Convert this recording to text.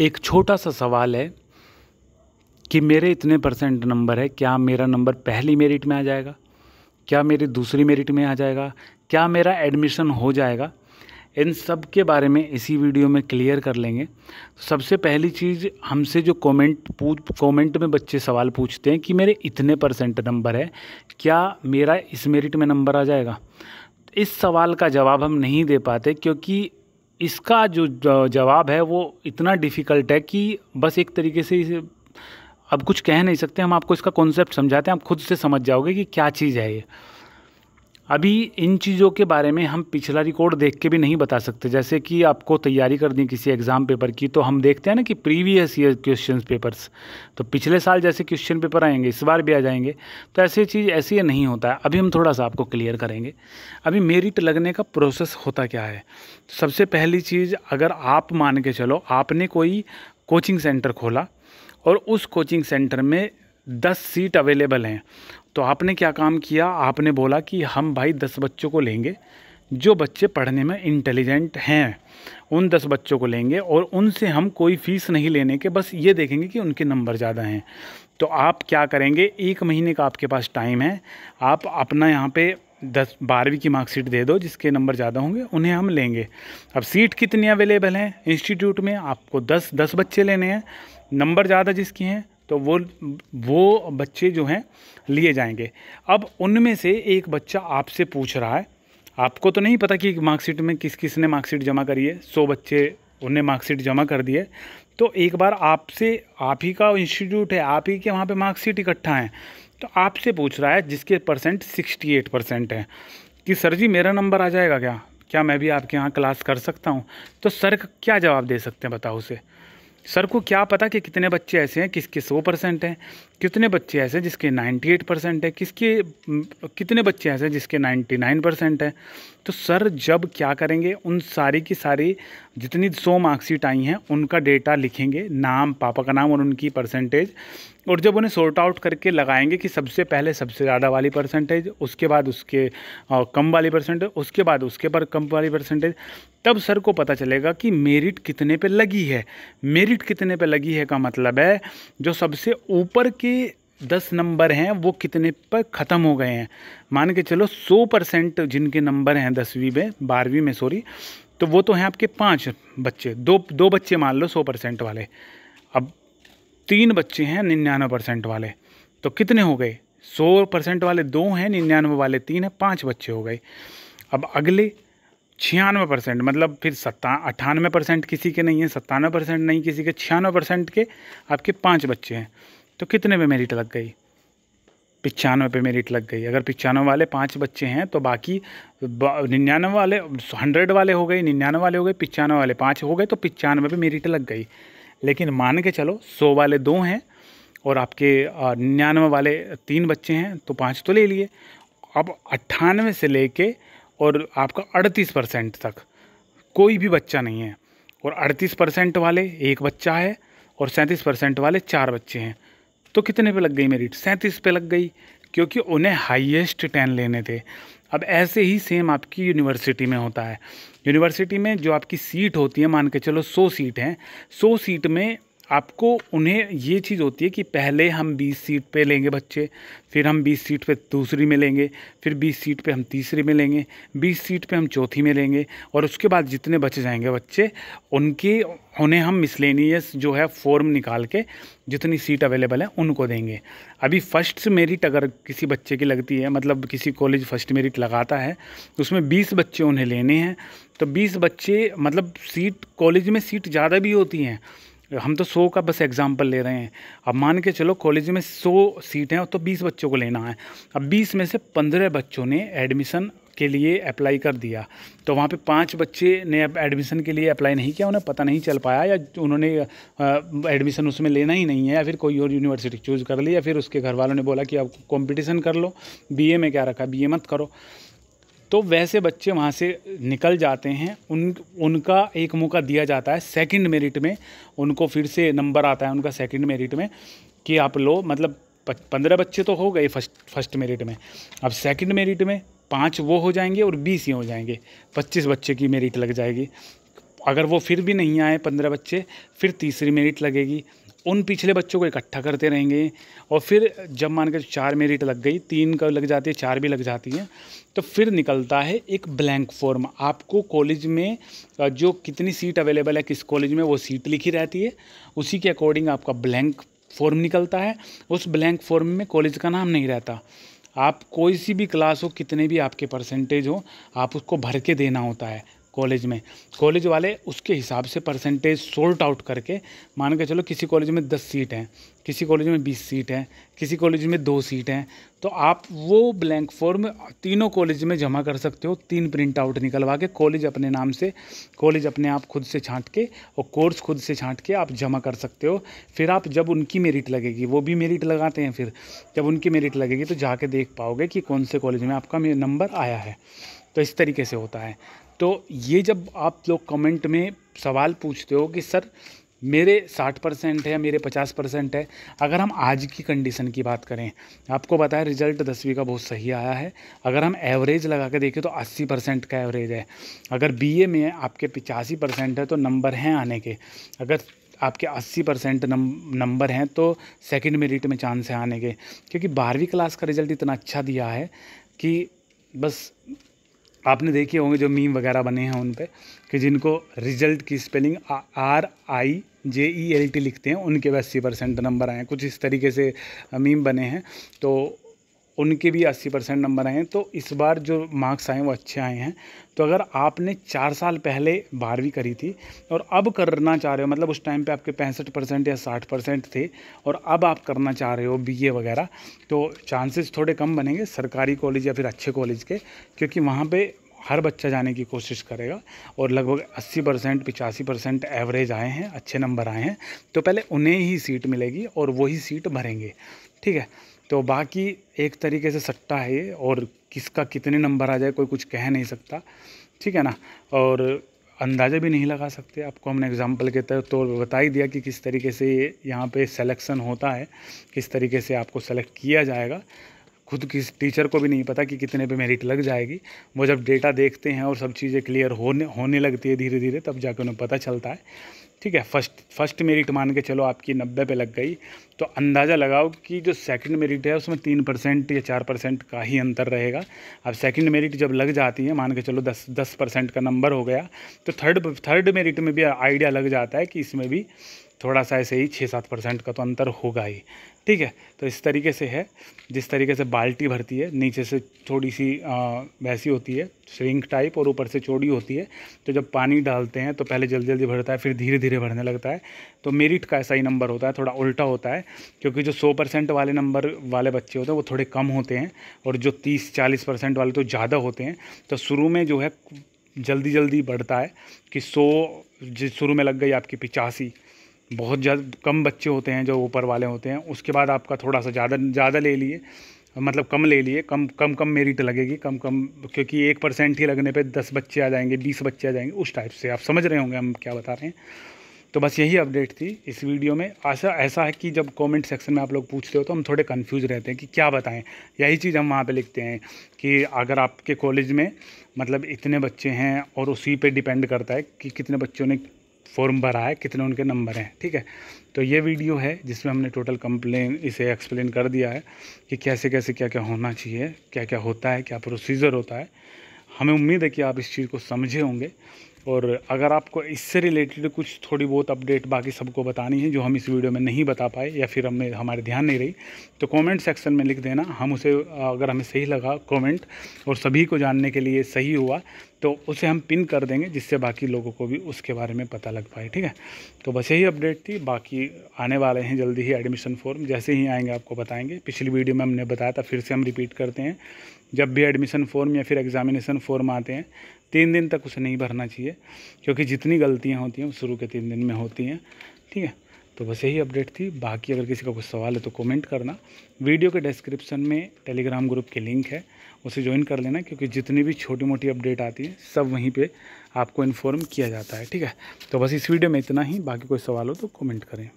एक छोटा सा सवाल है कि मेरे इतने परसेंट नंबर है क्या मेरा नंबर पहली मेरिट में आ जाएगा क्या मेरी दूसरी मेरिट में आ जाएगा क्या मेरा एडमिशन हो जाएगा इन सब के बारे में इसी वीडियो में क्लियर कर लेंगे सबसे पहली चीज़ हमसे जो कमेंट पूछ कमेंट में बच्चे सवाल पूछते हैं कि मेरे इतने परसेंट नंबर है क्या मेरा इस मेरिट में नंबर आ जाएगा इस सवाल का जवाब हम नहीं दे पाते क्योंकि इसका जो जवाब है वो इतना डिफ़िकल्ट है कि बस एक तरीके से इसे अब कुछ कह नहीं सकते हम आपको इसका कॉन्सेप्ट समझाते हैं आप खुद से समझ जाओगे कि क्या चीज़ है ये अभी इन चीज़ों के बारे में हम पिछला रिकॉर्ड देख के भी नहीं बता सकते जैसे कि आपको तैयारी करनी किसी एग्ज़ाम पेपर की तो हम देखते हैं ना कि प्रीवियस ईयर क्वेश्चन पेपर्स तो पिछले साल जैसे क्वेश्चन पेपर आएंगे इस बार भी आ जाएंगे तो ऐसी चीज़ ऐसी नहीं होता है अभी हम थोड़ा सा आपको क्लियर करेंगे अभी मेरिट लगने का प्रोसेस होता क्या है तो सबसे पहली चीज़ अगर आप मान के चलो आपने कोई कोचिंग सेंटर खोला और उस कोचिंग सेंटर में दस सीट अवेलेबल हैं तो आपने क्या काम किया आपने बोला कि हम भाई दस बच्चों को लेंगे जो बच्चे पढ़ने में इंटेलिजेंट हैं उन दस बच्चों को लेंगे और उनसे हम कोई फ़ीस नहीं लेने के बस ये देखेंगे कि उनके नंबर ज़्यादा हैं तो आप क्या करेंगे एक महीने का आपके पास टाइम है आप अपना यहाँ पे दस बारहवीं की मार्कशीट दे दो जिसके नंबर ज़्यादा होंगे उन्हें हम लेंगे अब सीट कितनी अवेलेबल हैं इंस्टीट्यूट में आपको दस दस बच्चे लेने हैं नंबर ज़्यादा जिसके हैं तो वो वो बच्चे जो हैं लिए जाएंगे अब उनमें से एक बच्चा आपसे पूछ रहा है आपको तो नहीं पता कि मार्कशीट में किस किस ने मार्कशीट जमा करी है सौ बच्चे उनने मार्कशीट जमा कर दी है तो एक बार आपसे आप ही का इंस्टीट्यूट है आप ही के वहाँ पे मार्कशीट इकट्ठा हैं तो आपसे पूछ रहा है जिसके परसेंट सिक्सटी एट परसेंट है कि सर जी मेरा नंबर आ जाएगा क्या क्या मैं भी आपके यहाँ क्लास कर सकता हूँ तो सर क्या जवाब दे सकते हैं बताओ उसे सर को क्या पता कि कितने बच्चे ऐसे हैं किसके सौ परसेंट हैं कितने बच्चे ऐसे हैं जिसके नाइन्टी एट परसेंट है किसके कितने बच्चे ऐसे हैं जिसके नाइन्टी नाइन परसेंट है तो सर जब क्या करेंगे उन सारी की सारी जितनी सौ मार्कशीट आई हैं उनका डेटा लिखेंगे नाम पापा का नाम और उनकी परसेंटेज और जब उन्हें सॉर्ट आउट करके लगाएंगे कि सबसे पहले सबसे ज़्यादा वाली परसेंटेज उसके बाद उसके आ, कम वाली परसेंटेज उसके बाद उसके पर कम वाली परसेंटेज तब सर को पता चलेगा कि मेरिट कितने पे लगी है मेरिट कितने पे लगी है का मतलब है जो सबसे ऊपर के दस नंबर हैं वो कितने पर ख़त्म हो गए हैं मान के चलो सौ परसेंट जिनके नंबर हैं दसवीं में बारहवीं में सॉरी तो वो तो हैं आपके पाँच बच्चे दो दो बच्चे मान लो सौ परसेंट वाले अब तीन बच्चे हैं निन्यानवे परसेंट वाले तो कितने हो गए सौ परसेंट वाले दो हैं निन्यानवे वाले तीन हैं पाँच बच्चे हो गए अब अगले छियानवे परसेंट मतलब फिर सत्ता अट्ठानवे परसेंट किसी के नहीं है सत्तानवे परसेंट नहीं किसी के छियानवे परसेंट के आपके पाँच बच्चे हैं तो कितने पे मेरिट लग गई पचानवे पे मेरिट लग गई अगर पचानवे वाले पाँच बच्चे हैं तो बाकी निन्यानवे वाले हंड्रेड वाले हो गए निन्यानवे वाले हो गए पचानवे वाले पाँच हो गए तो पचानवे पे मेरिट लग गई लेकिन मान के चलो सौ वाले दो हैं और आपके निन्यानवे वाले तीन बच्चे हैं तो पाँच तो ले लिए अब अट्ठानवे से ले और आपका अड़तीस परसेंट तक कोई भी बच्चा नहीं है और अड़तीस परसेंट वाले एक बच्चा है और सैंतीस परसेंट वाले चार बच्चे हैं तो कितने पे लग गई मेरी सैंतीस पे लग गई क्योंकि उन्हें हाईएस्ट टेन लेने थे अब ऐसे ही सेम आपकी यूनिवर्सिटी में होता है यूनिवर्सिटी में जो आपकी सीट होती है मान के चलो सौ सीट हैं सौ सीट में आपको उन्हें ये चीज़ होती है कि पहले हम 20 सीट पे लेंगे बच्चे फिर हम 20 सीट पे दूसरी में लेंगे फिर 20 सीट पे हम तीसरी में लेंगे 20 सीट पे हम चौथी में लेंगे और उसके बाद जितने बच जाएंगे बच्चे उनके उन्हें हम मिसलेनियस जो है फॉर्म निकाल के जितनी सीट अवेलेबल है उनको देंगे अभी फर्स्ट मेरिट अगर किसी बच्चे की लगती है मतलब किसी कॉलेज फर्स्ट मेरिट लगाता है तो उसमें बीस बच्चे उन्हें लेने हैं तो बीस बच्चे मतलब सीट कॉलेज में सीट ज़्यादा भी होती हैं हम तो सौ का बस एग्ज़ाम्पल ले रहे हैं अब मान के चलो कॉलेज में सौ सीट हैं तो बीस बच्चों को लेना है अब बीस में से पंद्रह बच्चों ने एडमिशन के लिए अप्लाई कर दिया तो वहाँ पे पांच बच्चे ने एडमिशन के लिए अप्लाई नहीं किया उन्हें पता नहीं चल पाया या उन्होंने एडमिशन उसमें लेना ही नहीं है या फिर कोई और यूनिवर्सिटी चूज़ कर ली या फिर उसके घर वालों ने बोला कि आप कंपटीशन कर लो बीए में क्या रखा बीए मत करो तो वैसे बच्चे वहाँ से निकल जाते हैं उन उनका एक मौका दिया जाता है सेकंड मेरिट में उनको फिर से नंबर आता है उनका सेकंड मेरिट में कि आप लो मतलब पंद्रह बच्चे तो हो गए फर्स्ट फर्स्ट मेरिट में अब सेकंड मेरिट में पाँच वो हो जाएंगे और बीस ये हो जाएंगे पच्चीस बच्चे की मेरिट लग जाएगी अगर वो फिर भी नहीं आए पंद्रह बच्चे फिर तीसरी मेरिट लगेगी उन पिछले बच्चों को इकट्ठा करते रहेंगे और फिर जब मान के चार मेरिट लग गई तीन का लग जाती है चार भी लग जाती है तो फिर निकलता है एक ब्लैंक फॉर्म आपको कॉलेज में जो कितनी सीट अवेलेबल है किस कॉलेज में वो सीट लिखी रहती है उसी के अकॉर्डिंग आपका ब्लैंक फॉर्म निकलता है उस ब्लैंक फॉर्म में कॉलेज का नाम नहीं रहता आप कोई सी भी क्लास हो कितने भी आपके परसेंटेज हो आप उसको भर के देना होता है कॉलेज में कॉलेज वाले उसके हिसाब से परसेंटेज सोल्ट आउट करके मान के चलो किसी कॉलेज में दस सीट हैं किसी कॉलेज में बीस सीट हैं किसी कॉलेज में दो सीट हैं तो आप वो ब्लैंक फॉर्म तीनों कॉलेज में जमा कर सकते हो तीन प्रिंट आउट निकलवा के कॉलेज अपने नाम से कॉलेज अपने आप खुद से छांट के और कोर्स खुद से छांट के आप जमा कर सकते हो फिर आप जब उनकी मेरिट लगेगी वो भी मेरिट लगाते हैं फिर जब उनकी मेरिट लगेगी तो जाके देख पाओगे कि कौन से कॉलेज में आपका नंबर आया है तो इस तरीके से होता है तो ये जब आप लोग कमेंट में सवाल पूछते हो कि सर मेरे 60 परसेंट है मेरे 50 परसेंट है अगर हम आज की कंडीशन की बात करें आपको बताया रिजल्ट दसवीं का बहुत सही आया है अगर हम एवरेज लगा के देखें तो 80 परसेंट का एवरेज है अगर बीए में आपके पिचासी परसेंट है तो नंबर हैं आने के अगर आपके 80 परसेंट नंबर हैं तो सेकंड मेरिट में चांस है आने के क्योंकि बारहवीं क्लास का रिज़ल्ट इतना अच्छा दिया है कि बस आपने देखे होंगे जो मीम वगैरह बने हैं उन पर कि जिनको रिजल्ट की spelling R I J E L T लिखते हैं उनके भी अस्सी परसेंट नंबर आए हैं कुछ इस तरीके से मीम बने हैं तो उनके भी अस्सी परसेंट नंबर आए हैं तो इस बार जो मार्क्स आए वो अच्छे आए हैं तो अगर आपने चार साल पहले बारहवीं करी थी और अब करना चाह रहे हो मतलब उस टाइम पे आपके पैंसठ परसेंट या साठ परसेंट थे और अब आप करना चाह रहे हो बीए वगैरह तो चांसेस थोड़े कम बनेंगे सरकारी कॉलेज या फिर अच्छे कॉलेज के क्योंकि वहाँ पर हर बच्चा जाने की कोशिश करेगा और लगभग 80 परसेंट पिचासी परसेंट एवरेज आए हैं अच्छे नंबर आए हैं तो पहले उन्हें ही सीट मिलेगी और वही सीट भरेंगे ठीक है तो बाकी एक तरीके से सट्टा है ये और किसका कितने नंबर आ जाए कोई कुछ कह नहीं सकता ठीक है ना और अंदाज़ा भी नहीं लगा सकते आपको हमने एग्ज़ाम्पल के तौर तो बता ही दिया कि किस तरीके से ये यहाँ पे सिलेक्शन होता है किस तरीके से आपको सेलेक्ट किया जाएगा खुद किस टीचर को भी नहीं पता कि कितने पे मेरिट लग जाएगी वो जब डेटा देखते हैं और सब चीज़ें क्लियर होने होने लगती है धीरे धीरे तब जाके उन्हें पता चलता है ठीक है फर्स्ट फर्स्ट मेरिट मान के चलो आपकी नब्बे पे लग गई तो अंदाज़ा लगाओ कि जो सेकंड मेरिट है उसमें तीन परसेंट या चार परसेंट का ही अंतर रहेगा अब सेकंड मेरिट जब लग जाती है मान के चलो दस दस परसेंट का नंबर हो गया तो थर्ड थर्ड मेरिट में भी आइडिया लग जाता है कि इसमें भी थोड़ा सा ऐसे ही छः सात परसेंट का तो अंतर होगा ही ठीक है तो इस तरीके से है जिस तरीके से बाल्टी भरती है नीचे से थोड़ी सी आ, वैसी होती है श्रिंक टाइप और ऊपर से चौड़ी होती है तो जब पानी डालते हैं तो पहले जल्दी जल्दी भरता है फिर धीरे धीरे भरने लगता है तो मेरिट का ऐसा ही नंबर होता है थोड़ा उल्टा होता है क्योंकि जो सौ परसेंट वाले नंबर वाले बच्चे होते हैं वो थोड़े कम होते हैं और जो तीस चालीस परसेंट वाले तो ज़्यादा होते हैं तो शुरू में जो है जल्दी जल्दी बढ़ता है कि सौ शुरू में लग गई आपकी पिचासी बहुत ज़्यादा कम बच्चे होते हैं जो ऊपर वाले होते हैं उसके बाद आपका थोड़ा सा ज़्यादा ज़्यादा ले लिए मतलब कम ले लिए कम कम कम मेरिट लगेगी कम कम क्योंकि एक परसेंट ही लगने पे दस बच्चे आ जाएंगे बीस बच्चे आ जाएंगे उस टाइप से आप समझ रहे होंगे हम क्या बता रहे हैं तो बस यही अपडेट थी इस वीडियो में आशा ऐसा है कि जब कमेंट सेक्शन में आप लोग पूछते हो तो हम थोड़े कंफ्यूज रहते हैं कि क्या बताएं यही चीज़ हम वहाँ पे लिखते हैं कि अगर आपके कॉलेज में मतलब इतने बच्चे हैं और उसी पे डिपेंड करता है कि कितने बच्चों ने फॉर्म भरा है कितने उनके नंबर हैं ठीक है तो ये वीडियो है जिसमें हमने टोटल कंप्लेन इसे एक्सप्लेन कर दिया है कि कैसे कैसे क्या क्या होना चाहिए क्या क्या होता है क्या प्रोसीजर होता है हमें उम्मीद है कि आप इस चीज़ को समझे होंगे और अगर आपको इससे रिलेटेड कुछ थोड़ी बहुत अपडेट बाकी सबको बतानी है जो हम इस वीडियो में नहीं बता पाए या फिर हमें हमारे ध्यान नहीं रही तो कमेंट सेक्शन में लिख देना हम उसे अगर हमें सही लगा कमेंट और सभी को जानने के लिए सही हुआ तो उसे हम पिन कर देंगे जिससे बाकी लोगों को भी उसके बारे में पता लग पाए ठीक है तो बस यही अपडेट थी बाकी आने वाले हैं जल्दी ही एडमिशन फॉर्म जैसे ही आएंगे आपको बताएंगे पिछली वीडियो में हमने बताया था फिर से हम रिपीट करते हैं जब भी एडमिशन फॉर्म या फिर एग्ज़ामिनेशन फॉर्म आते हैं तीन दिन तक उसे नहीं भरना चाहिए क्योंकि जितनी गलतियाँ होती हैं शुरू के तीन दिन में होती हैं ठीक है तो बस यही अपडेट थी बाकी अगर किसी का कुछ सवाल है तो कमेंट करना वीडियो के डिस्क्रिप्शन में टेलीग्राम ग्रुप की लिंक है उसे ज्वाइन कर लेना क्योंकि जितनी भी छोटी मोटी अपडेट आती है सब वहीं पे आपको इन्फॉर्म किया जाता है ठीक है तो बस इस वीडियो में इतना ही बाकी कोई सवाल हो तो कमेंट करें